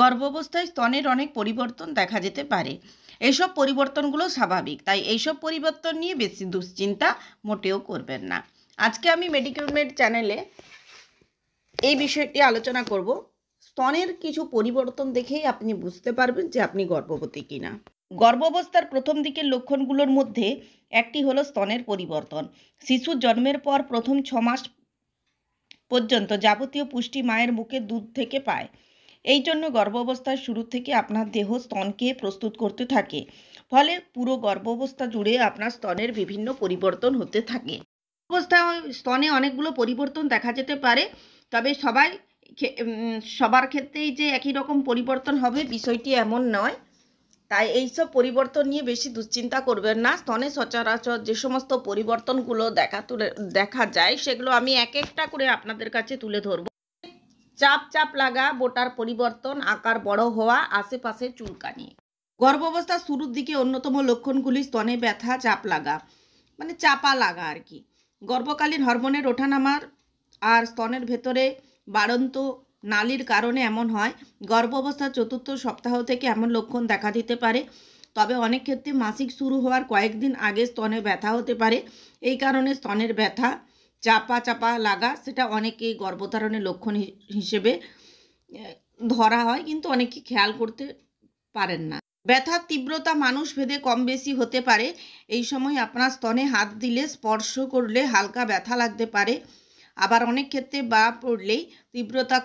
গর্ভাবস্থায় স্তনের অনেক পরিবর্তন দেখা যেতে পারে এইসব পরিবর্তনগুলো স্বাভাবিক তাই এইসব পরিবর্তন নিয়ে বেশি দুশ্চিন্তা মোটেও করবেন না আজকে আমি মেডিকেল মেড চ্যানেলে এই বিষয়টি আলোচনা করব স্তনের কিছু পরিবর্তন দেখেই আপনি বুঝতে পারবেন যে আপনি গর্ভবতী কিনা গর্ভাবস্থার প্রথম দিকের লক্ষণগুলোর মধ্যে একটি হলো স্তনের পরিবর্তন শিশু জন্মের পর প্রথম ছ মাস পর্যন্ত যাবতীয় পুষ্টি মায়ের মুখে দুধ থেকে পায় এই জন্য গর্ভাবস্থার শুরু থেকে আপনার দেহ স্তনকে প্রস্তুত করতে থাকে ফলে পুরো গর্ভাবস্থা জুড়ে আপনার স্তনের বিভিন্ন পরিবর্তন হতে থাকে অবস্থা স্তনে অনেকগুলো পরিবর্তন দেখা যেতে পারে তবে সবাই সবার ক্ষেত্রেই যে একই রকম পরিবর্তন হবে বিষয়টি এমন নয় তাই এইসব পরিবর্তন নিয়ে বেশি দুশ্চিন্তা করবেন না স্তনে সচরাচর যে সমস্ত পরিবর্তনগুলো দেখা তুলে দেখা যায় সেগুলো আমি এক একটা করে আপনাদের কাছে তুলে ধরবো চাপ চাপ লাগা বোটার পরিবর্তন আকার বড় হওয়া আশেপাশে চুলকানি গর্ভাবস্থার শুরুর দিকে অন্যতম লক্ষণগুলি স্তনে ব্যথা চাপ লাগা মানে চাপা লাগা আর কি গর্ভকালীন হরমোনের ওঠানামার আর স্তনের ভেতরে বাড়ন্ত নালির কারণে এমন হয় গর্ভাবস্থার চতুর্থ সপ্তাহ থেকে এমন লক্ষণ দেখা দিতে পারে তবে অনেক ক্ষেত্রে মাসিক শুরু হওয়ার কয়েকদিন আগে স্তনে ব্যথা হতে পারে এই কারণে স্তনের ব্যথা চাপা চাপা লাগা সেটা অনেকেই গর্ভধারণের লক্ষণ হিসেবে ধরা হয় কিন্তু অনেকে খেয়াল করতে পারেন না ব্যথার তীব্রতা মানুষ ভেদে কম বেশি হতে পারে এই সময় আপনার স্তনে হাত দিলে স্পর্শ করলে হালকা ব্যথা লাগতে পারে আবার অনেক ক্ষেত্রে বা পড়লেই তীব্রতা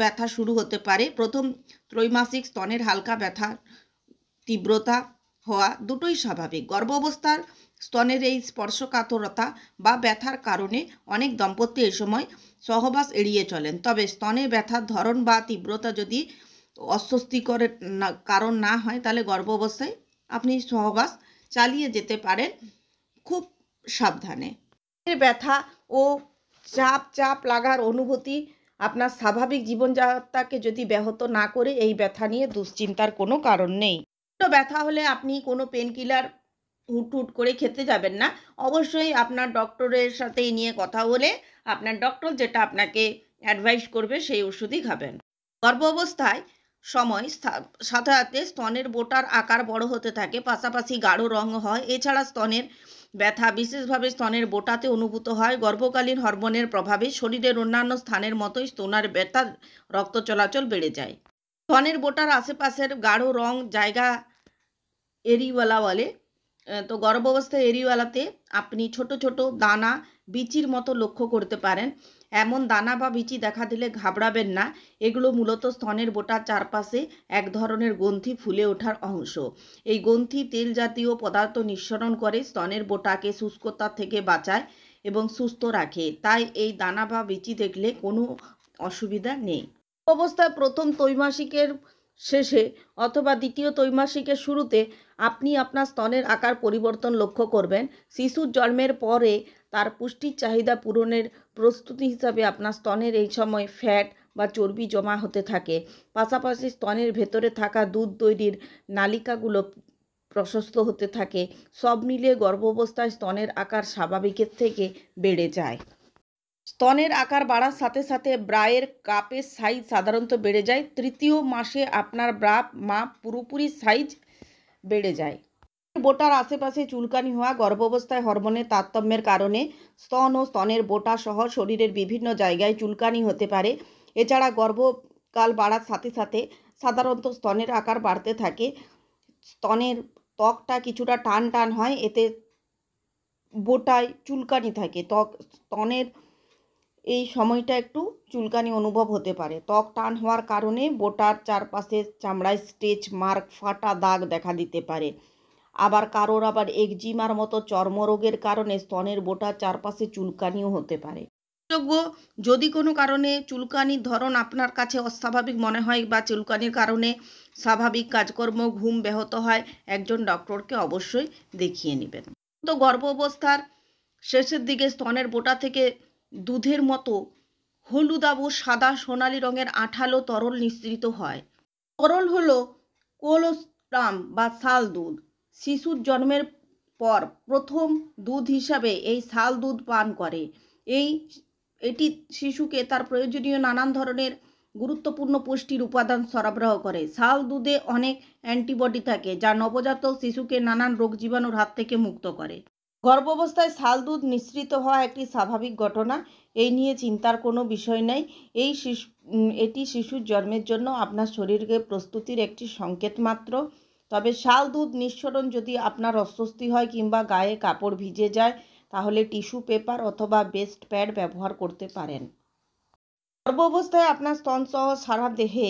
ব্যথা শুরু হতে পারে প্রথম ত্রৈমাসিক স্তনের হালকা ব্যথা তীব্রতা হওয়া দুটোই স্বাভাবিক গর্ভ অবস্থার স্তনের এই স্পর্শকাতরতা বা ব্যথার কারণে অনেক দম্পতি এ সময় সহবাস এড়িয়ে চলেন তবে স্তনে ব্যথার ধরন বা তীব্রতা যদি অস্বস্তিকর কারণ না হয় তাহলে গর্ভ অবস্থায় আপনি সহবাস চালিয়ে যেতে পারেন খুব সাবধানে ব্যথা ও চাপ চাপ লাগার অনুভূতি আপনার স্বাভাবিক জীবনযাত্রাকে যদি ব্যাহত না করে এই ব্যথা নিয়ে দুশ্চিন্তার কোনো কারণ নেই ব্যথা হলে আপনি কোনো পেন কিলার হুট করে খেতে যাবেন না অবশ্যই আপনার ডক্টরের সাথে নিয়ে কথা বলে আপনার ডক্টর যেটা আপনাকে অ্যাডভাইস করবে সেই ওষুধই খাবেন গর্ভ অবস্থায় সময় সাথে সাথে স্তনের বোটার আকার বড় হতে থাকে পাশাপাশি গাঢ় রং হয় এছাড়া স্তনের ব্যথা বিশেষভাবে স্তনের বোটাতে অনুভূত হয় গর্ভকালীন হরমোনের প্রভাবে শরীরের অন্যান্য স্থানের মতোই স্তনার ব্যথা রক্ত চলাচল বেড়ে যায় স্তনের বোটার আশেপাশের গাঢ় রং জায়গা এরিওয়ালা বলে তো অবস্থায় এরিওয়ালাতে আপনি ছোট ছোট দানা বিচির মতো লক্ষ্য করতে পারেন এমন দানা বা বিচি দেখা দিলে ঘাবড়াবেন না এগুলো মূলত স্তনের বোটার চারপাশে এক ধরনের গ্রন্থি ফুলে ওঠার অংশ এই গ্রন্থি তেল জাতীয় পদার্থ নিঃসরণ করে স্তনের বোটাকে শুষ্কতা থেকে বাঁচায় এবং সুস্থ রাখে তাই এই দানা বা বিচি দেখলে কোনো অসুবিধা নেই অবস্থায় প্রথম ত্রৈমাসিকের শেষে অথবা দ্বিতীয় ত্রৈমাসিকের শুরুতে আপনি আপনার স্তনের আকার পরিবর্তন লক্ষ্য করবেন শিশুর জন্মের পরে তার পুষ্টির চাহিদা পূরণের প্রস্তুতি হিসাবে আপনার স্তনের এই সময় ফ্যাট বা চর্বি জমা হতে থাকে পাশাপাশি স্তনের ভেতরে থাকা দুধ তৈরির নালিকাগুলো প্রশস্ত হতে থাকে সব মিলিয়ে গর্ভাবস্থায় স্তনের আকার স্বাভাবিকের থেকে বেড়ে যায় স্তনের আকার বাড়ার সাথে সাথে ব্রায়ের কাপের সাইজ সাধারণত বেড়ে যায় তৃতীয় মাসে আপনার ব্রা মা পুরোপুরি সাইজ বেড়ে যায় বোটার আশেপাশে চুলকানি হওয়া গর্ভাবস্থায় হরমোনের তারতম্যের কারণে স্তন ও স্তনের বোটা সহ শরীরের বিভিন্ন জায়গায় চুলকানি হতে পারে এছাড়া গর্ভকাল বাড়ার সাথে সাথে সাধারণত স্তনের আকার বাড়তে থাকে স্তনের ত্বকটা কিছুটা টান টান হয় এতে বোটায় চুলকানি থাকে ত্বক স্তনের এই সময়টা একটু চুলকানি অনুভব হতে পারে ত্বক টান হওয়ার কারণে বোটার চারপাশে চামড়ায় স্টেচ মার্ক ফাটা দাগ দেখা দিতে পারে আবার কারোর আবার একজিমার মতো চর্মরোগের কারণে স্তনের বোটার চারপাশে চুলকানিও হতে পারে যোগ্য যদি কোনো কারণে চুলকানির ধরন আপনার কাছে অস্বাভাবিক মনে হয় বা চুলকানির কারণে স্বাভাবিক কাজকর্ম ঘুম ব্যাহত হয় একজন ডক্টরকে অবশ্যই দেখিয়ে নেবেন তো গর্ভ অবস্থার শেষের দিকে স্তনের বোটা থেকে দুধের মতো হলুদাব সাদা সোনালি রঙের আঠালো তরল নিঃসৃত হয় তরল হল কোলোস্ট্রাম বা শাল দুধ শিশুর জন্মের পর প্রথম দুধ হিসাবে এই শাল দুধ পান করে এই এটি শিশুকে তার প্রয়োজনীয় নানান ধরনের গুরুত্বপূর্ণ পুষ্টির উপাদান সরবরাহ করে শাল দুধে অনেক অ্যান্টিবডি থাকে যা নবজাতক শিশুকে নানান রোগ জীবাণুর হাত থেকে মুক্ত করে গর্ভাবস্থায় শাল দুধ নিঃসৃত হওয়া একটি স্বাভাবিক ঘটনা এই নিয়ে চিন্তার কোনো বিষয় নেই এই শিশু এটি শিশুর জন্মের জন্য আপনার শরীরকে প্রস্তুতির একটি সংকেত মাত্র তবে শাল দুধ নিঃসরণ যদি আপনার অস্বস্তি হয় কিংবা গায়ে কাপড় ভিজে যায় তাহলে টিস্যু পেপার অথবা বেস্ট প্যাড ব্যবহার করতে পারেন গর্ভাবস্থায় আপনার স্তনসহ সারা দেহে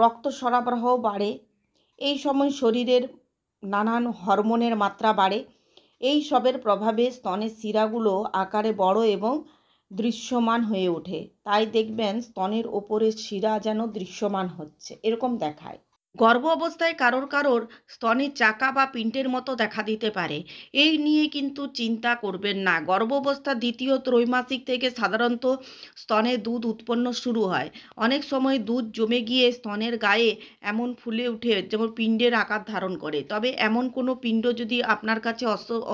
রক্ত সরবরাহ বাড়ে এই সময় শরীরের নানান হরমোনের মাত্রা বাড়ে এই সবের প্রভাবে স্তনের শিরাগুলো আকারে বড় এবং দৃশ্যমান হয়ে ওঠে তাই দেখবেন স্তনের ওপরের শিরা যেন দৃশ্যমান হচ্ছে এরকম দেখায় গর্ভ অবস্থায় কারোর কারোর স্তনের চাকা বা পিন্টের মতো দেখা দিতে পারে এই নিয়ে কিন্তু চিন্তা করবেন না গর্ভ অবস্থা দ্বিতীয় ত্রৈমাসিক থেকে সাধারণত স্তনে দুধ উৎপন্ন শুরু হয় অনেক সময় দুধ জমে গিয়ে স্তনের গায়ে এমন ফুলে উঠে যেমন পিণ্ডের আকার ধারণ করে তবে এমন কোনো পিণ্ড যদি আপনার কাছে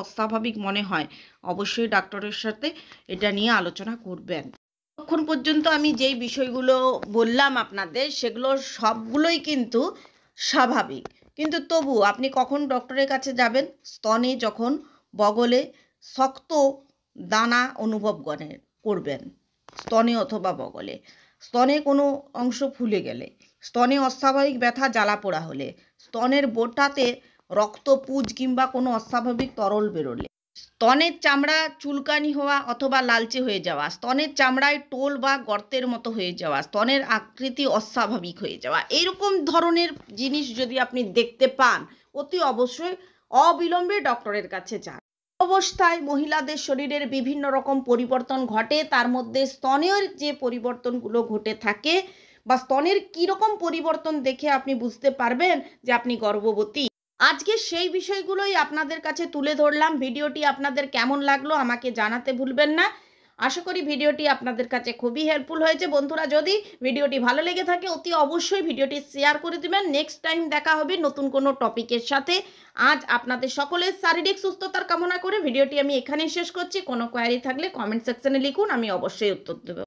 অস্বাভাবিক মনে হয় অবশ্যই ডাক্তারের সাথে এটা নিয়ে আলোচনা করবেন এতক্ষণ পর্যন্ত আমি যেই বিষয়গুলো বললাম আপনাদের সেগুলো সবগুলোই কিন্তু স্বাভাবিক কিন্তু তবু আপনি কখন ডক্টরের কাছে যাবেন স্তনে যখন বগলে শক্ত দানা অনুভব করেন করবেন স্তনে অথবা বগলে স্তনে কোনো অংশ ফুলে গেলে স্তনে অস্বাভাবিক ব্যথা জ্বালা পোড়া হলে স্তনের বোটাতে রক্ত পুজ কিংবা কোনো অস্বাভাবিক তরল বেরোলে স্তনের চামড়া চুলকানি হওয়া অথবা লালচে হয়ে যাওয়া স্তনের চামড়ায় টোল বা গর্তের মতো হয়ে যাওয়া স্তনের আকৃতি অস্বাভাবিক হয়ে যাওয়া এইরকম ধরনের জিনিস যদি আপনি দেখতে পান অতি অবশ্যই অবিলম্বে ডক্টরের কাছে যান অবস্থায় মহিলাদের শরীরের বিভিন্ন রকম পরিবর্তন ঘটে তার মধ্যে স্তনের যে পরিবর্তনগুলো ঘটে থাকে বা স্তনের কীরকম পরিবর্তন দেখে আপনি বুঝতে পারবেন যে আপনি গর্ভবতী আজকে সেই বিষয়গুলোই আপনাদের কাছে তুলে ধরলাম ভিডিওটি আপনাদের কেমন লাগলো আমাকে জানাতে ভুলবেন না আশা করি ভিডিওটি আপনাদের কাছে খুবই হেল্পফুল হয়েছে বন্ধুরা যদি ভিডিওটি ভালো লেগে থাকে অতি অবশ্যই ভিডিওটি শেয়ার করে দেবেন নেক্সট টাইম দেখা হবে নতুন কোনো টপিকের সাথে আজ আপনাদের সকলের শারীরিক সুস্থতার কামনা করে ভিডিওটি আমি এখানেই শেষ করছি কোনো কোয়ারি থাকলে কমেন্ট সেকশনে লিখুন আমি অবশ্যই উত্তর দেবো